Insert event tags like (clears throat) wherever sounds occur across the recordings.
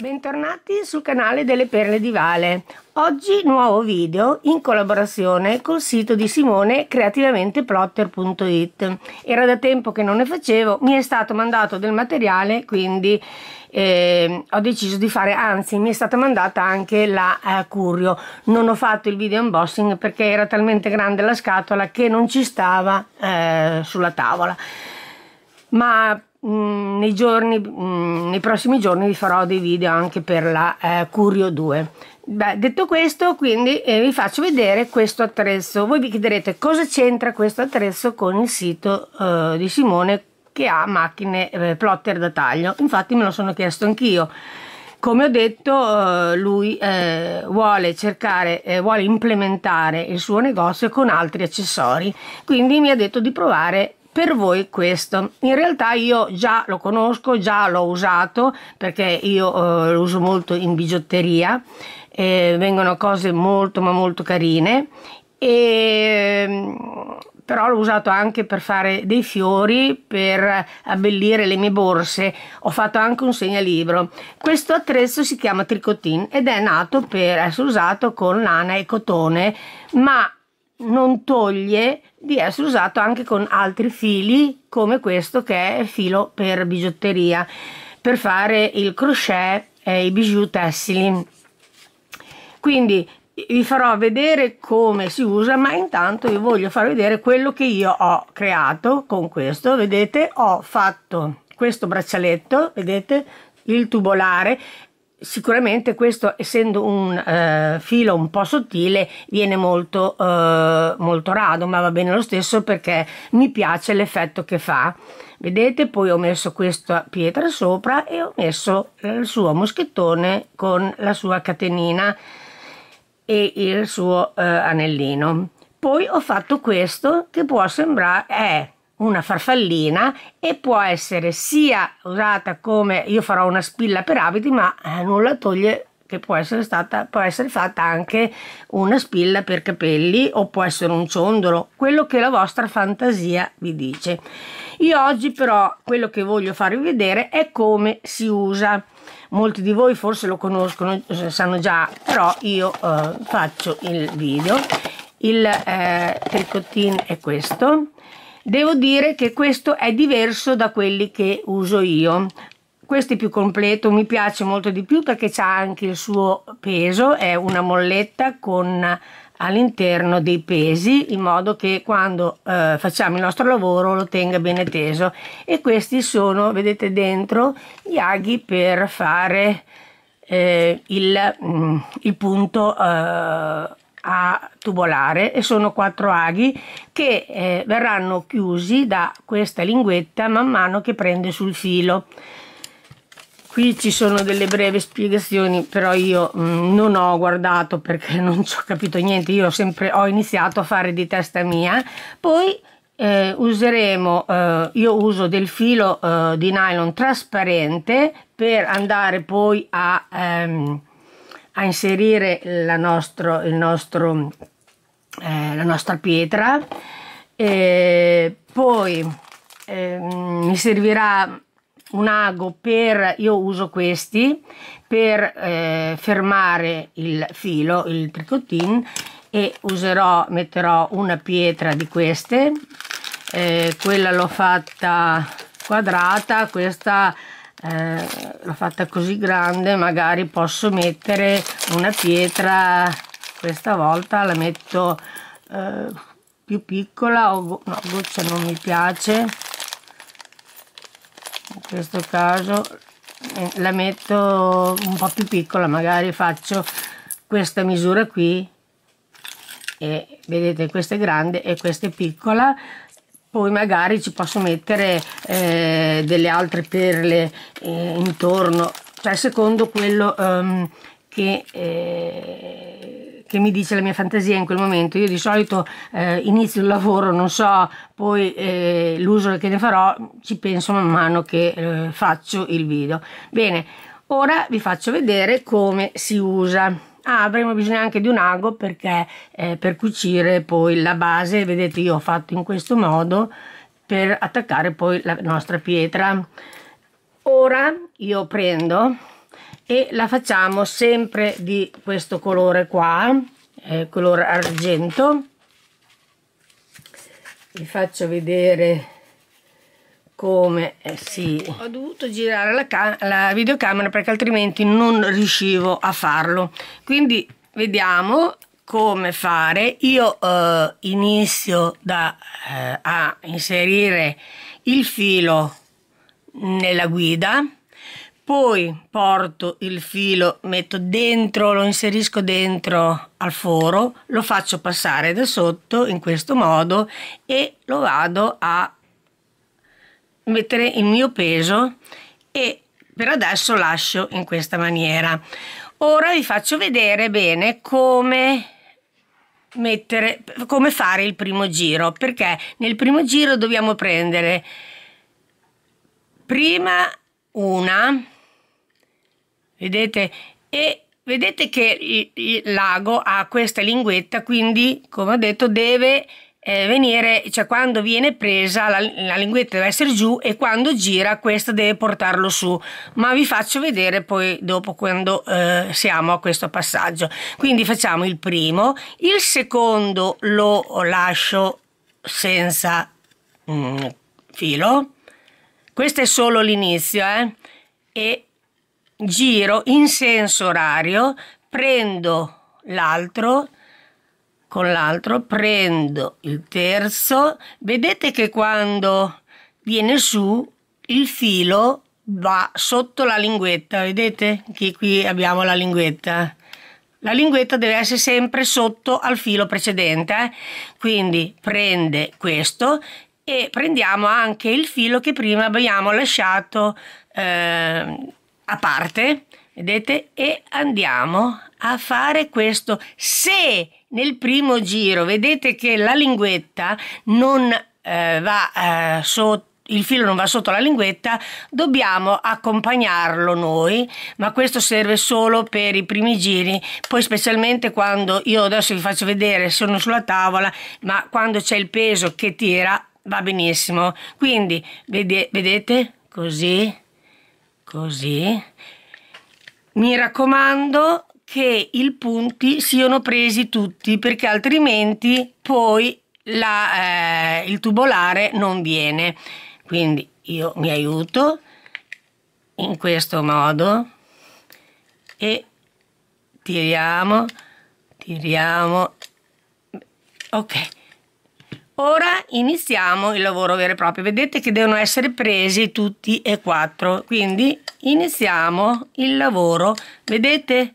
Bentornati sul canale delle Perle di Vale. Oggi nuovo video in collaborazione col sito di Simone creativamenteplotter.it. Era da tempo che non ne facevo, mi è stato mandato del materiale, quindi eh, ho deciso di fare, anzi mi è stata mandata anche la eh, Curio. Non ho fatto il video unboxing perché era talmente grande la scatola che non ci stava eh, sulla tavola. Ma Mm, nei, giorni, mm, nei prossimi giorni vi farò dei video anche per la eh, Curio 2 Beh, detto questo quindi eh, vi faccio vedere questo attrezzo voi vi chiederete cosa c'entra questo attrezzo con il sito eh, di Simone che ha macchine eh, plotter da taglio infatti me lo sono chiesto anch'io come ho detto eh, lui eh, vuole cercare eh, vuole implementare il suo negozio con altri accessori quindi mi ha detto di provare per voi questo. In realtà io già lo conosco, già l'ho usato perché io eh, lo uso molto in bigiotteria, eh, vengono cose molto ma molto carine e mm, però l'ho usato anche per fare dei fiori, per abbellire le mie borse, ho fatto anche un segnalibro. Questo attrezzo si chiama tricotin ed è nato per essere usato con lana e cotone, ma non toglie di essere usato anche con altri fili come questo che è filo per bigiotteria per fare il crochet e i bijou tessili quindi vi farò vedere come si usa ma intanto vi voglio far vedere quello che io ho creato con questo vedete ho fatto questo braccialetto vedete il tubolare sicuramente questo essendo un eh, filo un po' sottile viene molto, eh, molto rado ma va bene lo stesso perché mi piace l'effetto che fa vedete poi ho messo questa pietra sopra e ho messo il suo moschettone con la sua catenina e il suo eh, anellino poi ho fatto questo che può sembrare eh, una farfallina e può essere sia usata come io farò una spilla per abiti ma eh, nulla toglie che può essere, stata, può essere fatta anche una spilla per capelli o può essere un ciondolo, quello che la vostra fantasia vi dice. Io oggi però quello che voglio farvi vedere è come si usa. Molti di voi forse lo conoscono, eh, sanno già, però io eh, faccio il video. Il eh, tricotin è questo Devo dire che questo è diverso da quelli che uso io. Questo è più completo, mi piace molto di più perché c'è anche il suo peso, è una molletta con all'interno dei pesi in modo che quando eh, facciamo il nostro lavoro lo tenga bene teso e questi sono vedete dentro gli aghi per fare eh, il, mm, il, punto eh, a tubolare e sono quattro aghi che eh, verranno chiusi da questa linguetta man mano che prende sul filo qui ci sono delle breve spiegazioni però io mh, mm, non ho guardato perché (laughs) non ci ho capito niente io sempre ho iniziato a fare di testa mia poi eh, useremo eh, io uso del filo eh, di nylon trasparente per andare poi a ehm, a inserire la, nostro, il nostro, eh, la nostra pietra e poi eh, mi servirà un ago per io uso questi per eh, fermare il filo il tricotin e userò metterò una pietra di queste eh, quella l'ho fatta quadrata questa eh, l'ho fatta così grande magari posso mettere una pietra questa volta la metto eh, più piccola o no, goccia non mi piace in questo caso eh, la metto un po' più piccola magari faccio questa misura qui e vedete questa è grande e questa è piccola poi magari ci posso mettere eh, delle altre perle eh, intorno, cioè secondo quello um, che, eh, che, mi dice la mia fantasia in quel momento. Io di solito eh, inizio il lavoro, non so poi eh, l'uso che ne farò, ci penso man mano che eh, faccio il video. Bene, ora vi faccio vedere come si usa ah, avremo bisogno anche di un ago perché eh, per cucire poi la base vedete io ho fatto in questo modo per attaccare poi la nostra pietra ora io prendo e la facciamo sempre di questo colore qua eh, colore argento vi faccio vedere come eh sì ho dovuto girare la, la, videocamera perché altrimenti non riuscivo a farlo quindi vediamo come fare io eh, inizio da, eh, a inserire il filo nella guida poi porto il filo metto dentro lo inserisco dentro al foro lo faccio passare da sotto in questo modo e lo vado a mettere il mio peso e per adesso lascio in questa maniera ora vi faccio vedere bene come mettere come fare il primo giro perché nel primo giro dobbiamo prendere prima una vedete e vedete che l'ago ha questa linguetta quindi come ho detto deve eh, venire, cioè quando viene presa la, la linguetta deve essere giù e quando gira questa deve portarlo su, ma vi faccio vedere poi dopo quando eh, siamo a questo passaggio. Quindi facciamo il primo, il secondo lo lascio senza mm, filo, questo è solo l'inizio eh? e giro in senso orario, prendo l'altro con l'altro, prendo il terzo, vedete che quando viene su il filo va sotto la linguetta, vedete che qui abbiamo la linguetta. La linguetta deve essere sempre sotto al filo precedente, eh? quindi prende questo e prendiamo anche il filo che prima abbiamo lasciato eh, a parte Vedete? E andiamo a fare questo se nel primo giro vedete che la linguetta non eh, va eh, sotto il filo non va sotto la linguetta, dobbiamo accompagnarlo noi, ma questo serve solo per i primi giri, poi specialmente quando io adesso vi faccio vedere, sono sulla tavola, ma quando c'è il peso che tira va benissimo. Quindi vede, vedete così, così mi raccomando che i punti siano presi tutti perché altrimenti poi la, eh, il tubolare non viene. Quindi io mi aiuto in questo modo e tiriamo, tiriamo, ok Ora iniziamo il lavoro vero e proprio. Vedete che devono essere presi tutti e quattro. Quindi iniziamo il lavoro. Vedete?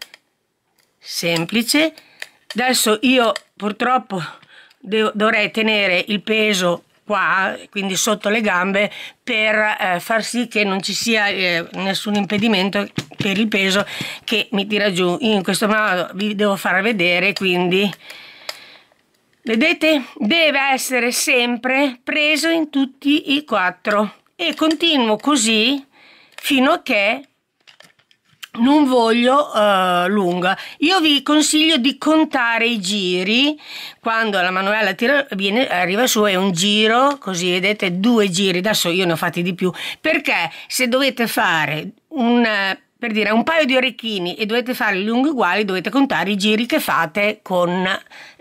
Semplice. Adesso io purtroppo dovrei tenere il peso qua, quindi sotto le gambe, per eh, far sì che non ci sia eh, nessun impedimento per il peso che mi tira giù. in questo modo vi devo far vedere, quindi Vedete? Deve essere sempre preso in tutti i quattro e continuo così fino a che non voglio uh, lunga io vi consiglio di contare i giri quando la manuella tira, viene, arriva su è un giro così vedete due giri adesso io ne ho fatti di più perché se dovete fare un per dire un paio di orecchini e dovete fare lunghi uguali, dovete contare i giri che fate con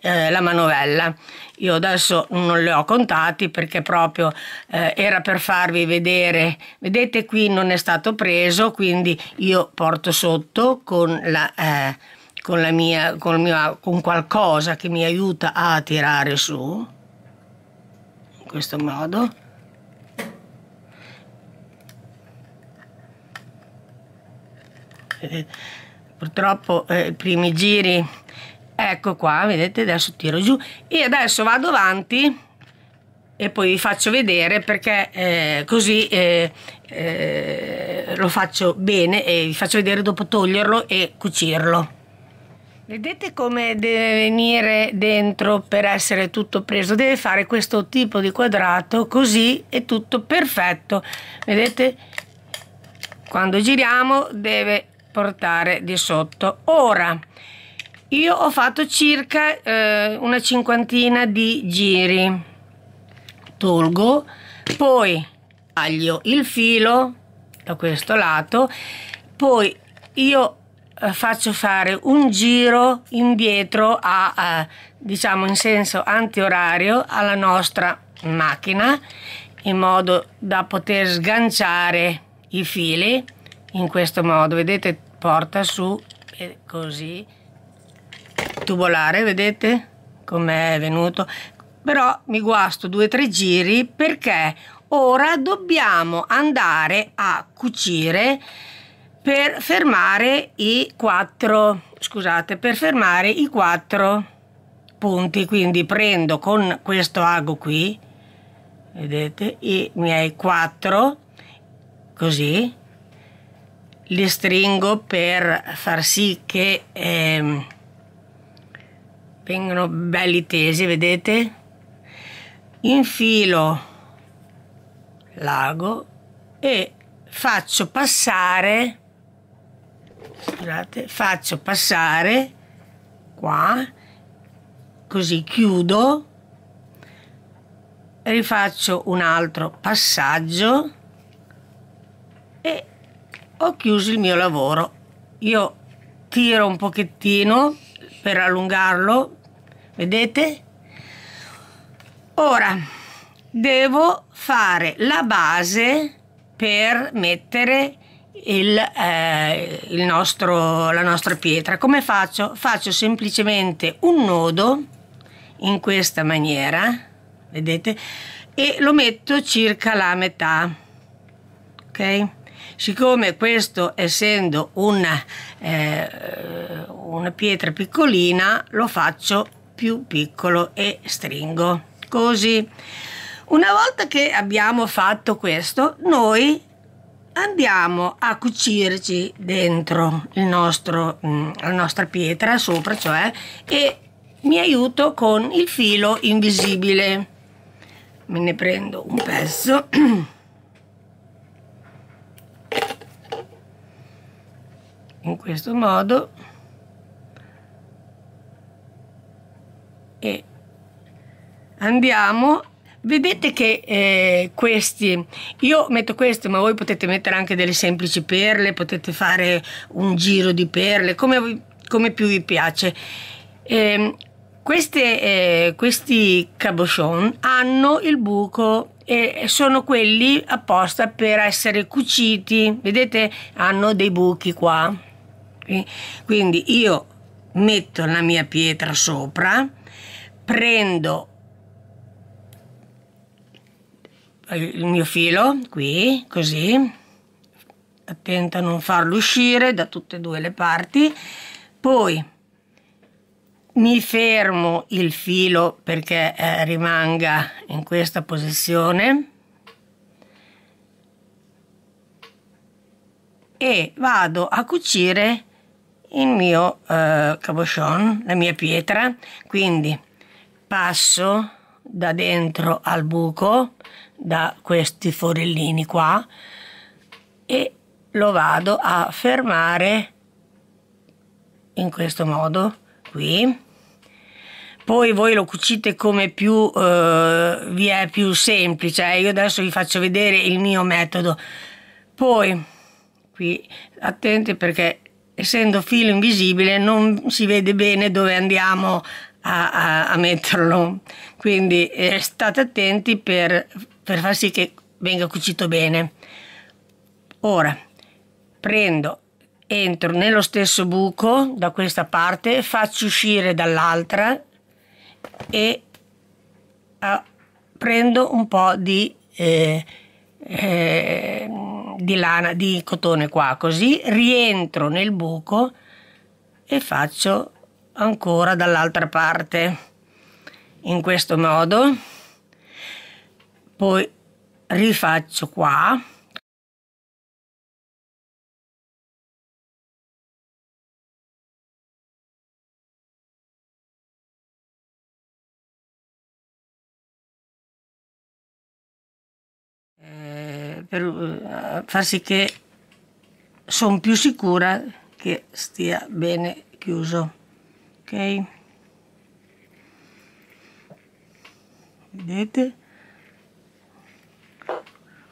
eh, la manovella. Io adesso non le ho contati perché proprio eh, era per farvi vedere, vedete qui non è stato preso, quindi io porto sotto con la... Eh, con, la mia, con, mio, con qualcosa che mi aiuta a tirare su in questo modo purtroppo eh, i primi giri, ecco qua, vedete adesso tiro giù e adesso vado avanti e poi vi faccio vedere perché eh, così eh, eh, lo faccio bene e vi faccio vedere dopo toglierlo e cucirlo. Vedete come deve venire dentro per essere tutto preso? Deve fare questo tipo di quadrato così è tutto perfetto. Vedete? Quando giriamo deve portare di sotto. Ora, io ho fatto circa eh, una cinquantina di giri. Tolgo, poi taglio il filo da questo lato, poi io eh, faccio fare un giro indietro a, a eh, diciamo in senso antiorario alla nostra macchina in modo da poter sganciare i fili in questo modo, vedete porta su così tubolare, vedete com'è venuto? Però mi guasto due tre giri perché ora dobbiamo andare a cucire per fermare i quattro scusate per fermare i quattro punti quindi prendo con questo ago qui vedete i miei quattro così li stringo per far sì che eh, vengano belli tesi, vedete? Infilo l'ago e faccio passare scusate, faccio passare qua così chiudo rifaccio un altro passaggio ho chiuso il mio lavoro. Io tiro un pochettino per allungarlo, vedete? Ora devo fare la base per mettere il, eh, il nostro, la nostra pietra. Come faccio? Faccio semplicemente un nodo in questa maniera, vedete? E lo metto circa la metà, ok? Siccome questo essendo una, eh, una pietra piccolina lo faccio più piccolo e stringo così. Una volta che abbiamo fatto questo noi andiamo a cucirci dentro nostro, mm, la nostra pietra sopra cioè e mi aiuto con il filo invisibile me ne prendo un pezzo (clears throat) in questo modo e andiamo vedete che eh, questi io metto queste ma voi potete mettere anche delle semplici perle potete fare un giro di perle come, come più vi piace eh, queste, eh, questi cabochon hanno il buco e sono quelli apposta per essere cuciti vedete hanno dei buchi qua eh, quindi io metto la mia pietra sopra, prendo eh, il mio filo qui, così, attento a non farlo uscire da tutte e due le parti, poi mi fermo il filo perché eh, rimanga in questa posizione e vado a cucire il mio eh, cabochon, la mia pietra, quindi passo da dentro al buco da questi forellini qua e lo vado a fermare in questo modo qui poi voi lo cucite come più eh, vi è più semplice eh. io adesso vi faccio vedere il mio metodo poi qui attenti perché essendo filo invisibile non si vede bene dove andiamo a, a, a metterlo quindi eh, state attenti per, per far sì che venga cucito bene ora prendo entro nello stesso buco da questa parte faccio uscire dall'altra e eh, prendo un po' di eh, eh di lana di cotone qua così rientro nel buco e faccio ancora dall'altra parte in questo modo poi rifaccio qua per eh, far sì che sono più sicura che stia bene chiuso ok vedete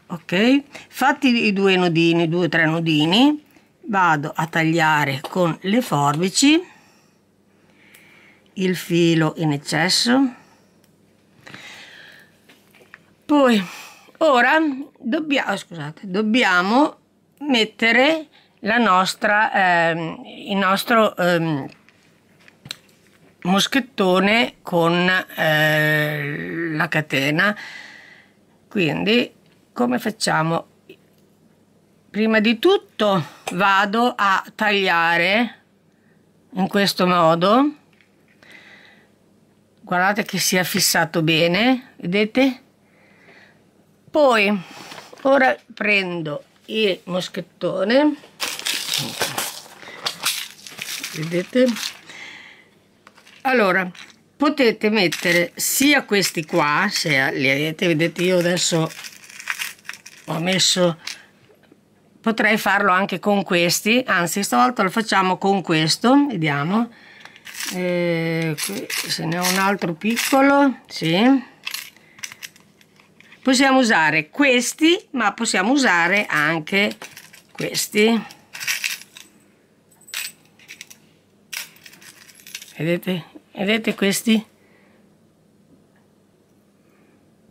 ok fatti i due nodini due o tre nodini vado a tagliare con le forbici il filo in eccesso poi Ora dobbiamo, ah, scusate, dobbiamo mettere nostra, eh, il nostro eh, moschettone con eh, la catena. Quindi come facciamo? Prima di tutto vado a tagliare in questo modo guardate che si è fissato bene vedete poi ora prendo il moschettone vedete allora potete mettere sia questi qua se li avete vedete io adesso ho messo potrei farlo anche con questi anzi stavolta lo facciamo con questo vediamo eh, se ne ho un altro piccolo sì possiamo usare questi ma possiamo usare anche questi vedete vedete questi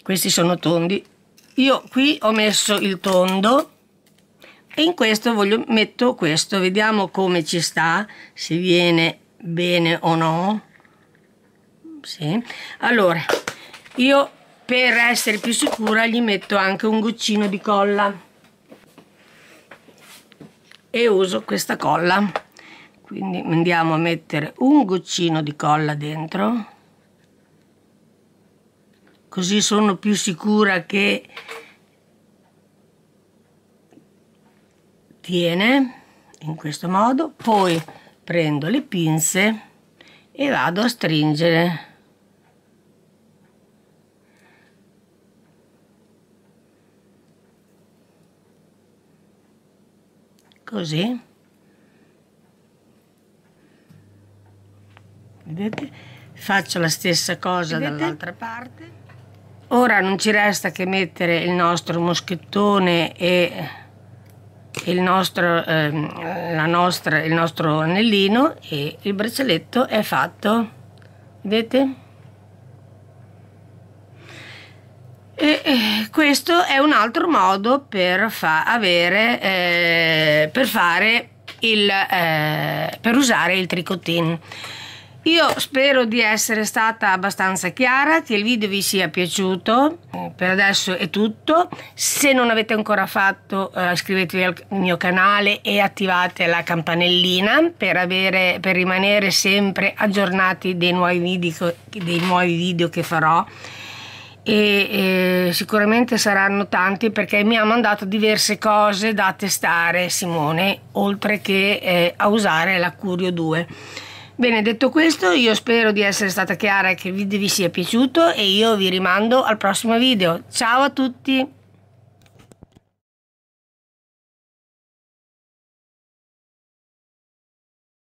questi sono tondi io qui ho messo il tondo e in questo voglio metto questo vediamo come ci sta se viene bene o no sì. allora io per essere più sicura gli metto anche un goccino di colla e uso questa colla quindi andiamo a mettere un goccino di colla dentro così sono più sicura che tiene in questo modo poi prendo le pinze e vado a stringere così vedete faccio la stessa cosa dall'altra parte ora non ci resta che mettere il nostro moschettone e il nostro, eh, nostra, il nostro, anellino e il braccialetto è fatto vedete E, eh, questo è un altro modo per, fa avere, eh, per, il, eh, per usare il tricotin. Io spero di essere stata abbastanza chiara, che il video vi sia piaciuto, per adesso è tutto, se non avete ancora fatto eh, iscrivetevi al mio canale e attivate la campanellina per, avere, per rimanere sempre aggiornati dei nuovi video, dei nuovi video che farò e, e sicuramente saranno tanti perché mi ha mandato diverse cose da testare Simone, oltre che eh, a usare la Curio 2. Bene, detto questo, io spero di essere stata chiara e che il vi sia piaciuto e io vi rimando al prossimo video. Ciao a tutti!